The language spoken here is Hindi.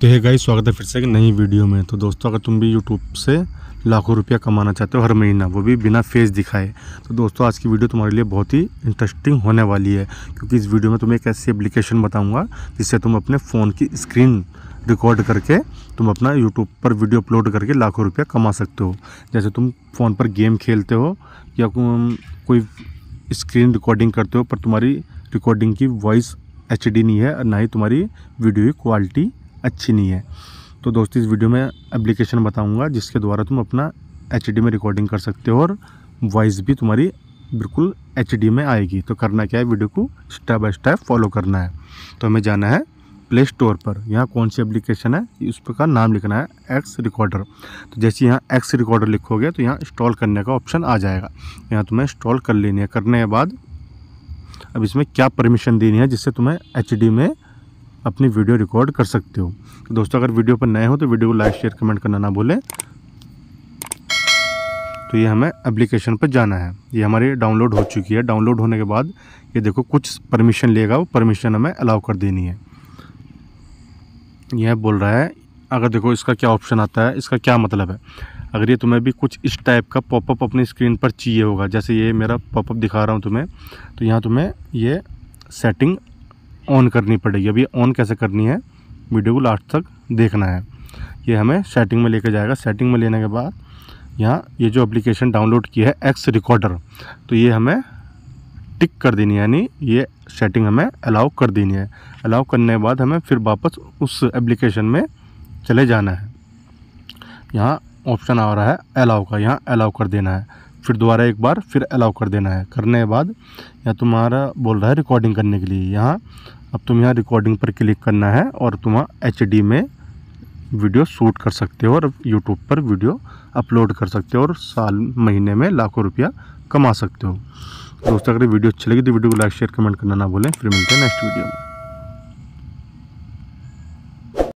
तो है गाइस स्वागत है फिर से एक नई वीडियो में तो दोस्तों अगर तुम भी यूट्यूब से लाखों रुपया कमाना चाहते हो हर महीना वो भी बिना फेस दिखाए तो दोस्तों आज की वीडियो तुम्हारे लिए बहुत ही इंटरेस्टिंग होने वाली है क्योंकि इस वीडियो में तुम्हें एक ऐसी एप्लीकेशन बताऊँगा जिससे तुम अपने फ़ोन की स्क्रीन रिकॉर्ड करके तुम अपना यूट्यूब पर वीडियो अपलोड करके लाखों रुपया कमा सकते हो जैसे तुम फ़ोन पर गेम खेलते हो या कोई स्क्रीन रिकॉर्डिंग करते हो पर तुम्हारी रिकॉर्डिंग की वॉइस एच नहीं है और ना ही तुम्हारी वीडियो की क्वालिटी अच्छी नहीं है तो दोस्त इस वीडियो में एप्लीकेशन बताऊँगा जिसके द्वारा तुम अपना एच में रिकॉर्डिंग कर सकते हो और वॉइस भी तुम्हारी बिल्कुल एच में आएगी तो करना क्या है वीडियो को स्टेप बाय स्टेप फॉलो करना है तो हमें जाना है प्ले स्टोर पर यहाँ कौन सी एप्लीकेशन है उस पर का नाम लिखना है एक्स रिकॉर्डर तो जैसे यहाँ एक्स रिकॉर्डर लिखोगे तो यहाँ इंस्टॉल करने का ऑप्शन आ जाएगा यहाँ तुम्हें इंस्टॉल कर लेनी है करने के बाद अब इसमें क्या परमिशन देनी है जिससे तुम्हें एच में अपनी वीडियो रिकॉर्ड कर सकते हो तो दोस्तों अगर वीडियो पर नए हो तो वीडियो को लाइक शेयर कमेंट करना ना भूलें तो ये हमें एप्लीकेशन पर जाना है ये हमारी डाउनलोड हो चुकी है डाउनलोड होने के बाद ये देखो कुछ परमिशन लेगा वो परमिशन हमें अलाउ कर देनी है यह बोल रहा है अगर देखो इसका क्या ऑप्शन आता है इसका क्या मतलब है अगर ये तुम्हें भी कुछ इस टाइप का पॉपअप अपनी स्क्रीन पर चाहिए होगा जैसे ये मेरा पॉपअप दिखा रहा हूँ तुम्हें तो यहाँ तुम्हें ये सेटिंग ऑन करनी पड़ेगी अब ये ऑन कैसे करनी है वीडियो को लास्ट तक देखना है ये हमें सेटिंग में लेकर जाएगा सेटिंग में लेने के बाद यहाँ ये जो एप्लीकेशन डाउनलोड की है एक्स रिकॉर्डर तो ये हमें टिक कर देनी है यानी ये सेटिंग हमें अलाउ कर देनी है अलाउ करने के बाद हमें फिर वापस उस एप्लीकेशन में चले जाना है यहाँ ऑप्शन आ रहा है अलाउ का यहाँ अलाउ कर देना है फिर दोबारा एक बार फिर अलाउ कर देना है करने के बाद यहाँ तुम्हारा बोल रहा है रिकॉर्डिंग करने के लिए यहाँ अब तुम यहाँ रिकॉर्डिंग पर क्लिक करना है और तुम एच डी में वीडियो शूट कर सकते हो और यूट्यूब पर वीडियो अपलोड कर सकते हो और साल महीने में लाखों रुपया कमा सकते हो दोस्तों अगर वीडियो अच्छी लगी तो वीडियो को लाइक शेयर कमेंट करना ना भूलें फिर मिलते हैं नेक्स्ट वीडियो में